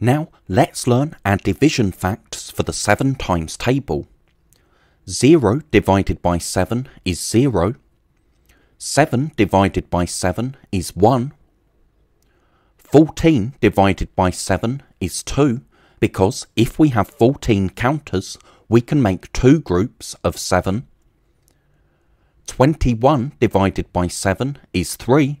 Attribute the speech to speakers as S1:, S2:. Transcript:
S1: Now let's learn our division facts for the 7 times table. 0 divided by 7 is 0. 7 divided by 7 is 1. 14 divided by 7 is 2 because if we have 14 counters we can make 2 groups of 7. 21 divided by 7 is 3